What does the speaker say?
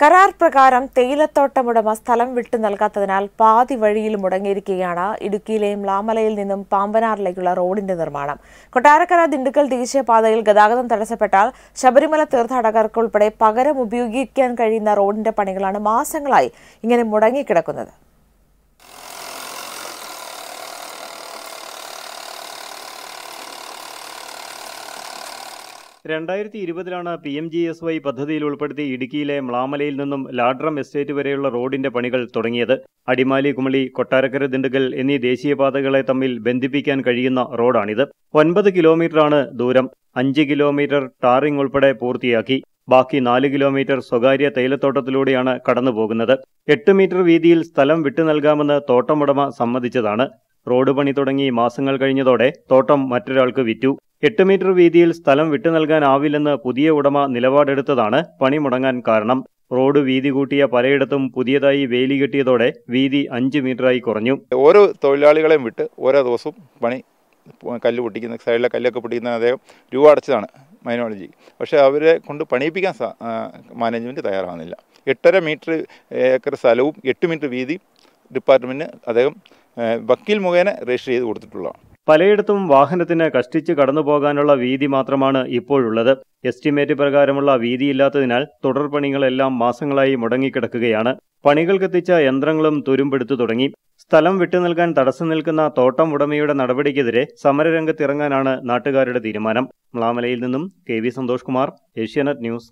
കരാർ പ്രകാരം തേയിലത്തോട്ടമുടമ സ്ഥലം വിട്ടു നൽകാത്തതിനാൽ പാതി വഴിയിൽ മുടങ്ങിയിരിക്കുകയാണ് ഇടുക്കിയിലെയും ലാമലയിൽ നിന്നും പാമ്പനാറിലേക്കുള്ള റോഡിന്റെ നിർമ്മാണം കൊട്ടാരക്കര ദിണ്ടുക്കൽ ദേശീയപാതയിൽ ഗതാഗതം തടസ്സപ്പെട്ടാൽ ശബരിമല തീർത്ഥാടകർക്കുൾപ്പെടെ പകരം ഉപയോഗിക്കാൻ കഴിയുന്ന റോഡിന്റെ പണികളാണ് മാസങ്ങളായി ഇങ്ങനെ മുടങ്ങിക്കിടക്കുന്നത് രണ്ടായിരത്തി ഇരുപതിലാണ് P M G S Y പദ്ധതിയിൽ ഉൾപ്പെടുത്തി ഇടുക്കിയിലെ മ്ലാമലയിൽ നിന്നും ലാഡ്രം എസ്റ്റേറ്റ് വരെയുള്ള റോഡിന്റെ പണികൾ തുടങ്ങിയത് അടിമാലി കുമളി കൊട്ടാരക്കര ദിണ്ടുകൽ എന്നീ ദേശീയപാതകളെ തമ്മിൽ ബന്ധിപ്പിക്കാൻ കഴിയുന്ന റോഡാണിത് ഒൻപത് കിലോമീറ്ററാണ് ദൂരം അഞ്ച് കിലോമീറ്റർ ടാറിംഗ് ഉൾപ്പെടെ പൂർത്തിയാക്കി ബാക്കി നാല് കിലോമീറ്റർ സ്വകാര്യ തേയിലത്തോട്ടത്തിലൂടെയാണ് കടന്നുപോകുന്നത് എട്ട് മീറ്റർ വീതിയിൽ സ്ഥലം വിട്ടു നൽകാമെന്ന് തോട്ടമുടമ സമ്മതിച്ചതാണ് റോഡ് പണി തുടങ്ങി മാസങ്ങൾ കഴിഞ്ഞതോടെ തോട്ടം മറ്റൊരാൾക്ക് വിറ്റു എട്ട് മീറ്റർ വീതിയിൽ സ്ഥലം വിട്ടു നൽകാനാവില്ലെന്ന് പുതിയ ഉടമ നിലപാടെടുത്തതാണ് പണി മുടങ്ങാൻ കാരണം റോഡ് വീതി കൂട്ടിയ പലയിടത്തും പുതിയതായി വേലി കെട്ടിയതോടെ വീതി അഞ്ച് മീറ്ററായി കുറഞ്ഞു ഓരോ തൊഴിലാളികളെയും വിട്ട് ഓരോ ദിവസവും പണി കല്ല് പൊട്ടിക്കുന്ന സൈഡിലെ കല്ലൊക്കെ പൊട്ടിക്കുന്ന അദ്ദേഹം രൂപ അടച്ചതാണ് മൈനോളജി പക്ഷേ അവരെ കൊണ്ട് പണിയിപ്പിക്കാൻ മാനേജ്മെൻറ്റ് തയ്യാറാവുന്നില്ല എട്ടര മീറ്റർ ഏക്കർ സ്ഥലവും എട്ട് മീറ്റർ വീതി ഡിപ്പാർട്ട്മെൻറ്റിന് അദ്ദേഹം വക്കീൽ മുഖേന രജിസ്റ്റർ ചെയ്ത് കൊടുത്തിട്ടുള്ളതാണ് പലയിടത്തും വാഹനത്തിന് കഷ്ടിച്ച് കടന്നുപോകാനുള്ള വീതി മാത്രമാണ് ഇപ്പോഴുള്ളത് എസ്റ്റിമേറ്റ് പ്രകാരമുള്ള വീതിയില്ലാത്തതിനാൽ തുടർ പണികളെല്ലാം മാസങ്ങളായി മുടങ്ങിക്കിടക്കുകയാണ് പണികൾക്കെത്തിച്ച യന്ത്രങ്ങളും തുരുമ്പെടുത്തു തുടങ്ങി സ്ഥലം വിട്ടുനൽകാൻ തടസ്സം നിൽക്കുന്ന തോട്ടം ഉടമയുടെ നടപടിക്കെതിരെ സമരരംഗത്തിറങ്ങാനാണ് നാട്ടുകാരുടെ തീരുമാനം മ്ലാമലയിൽ നിന്നും K V Santhosh Kumar Asianet news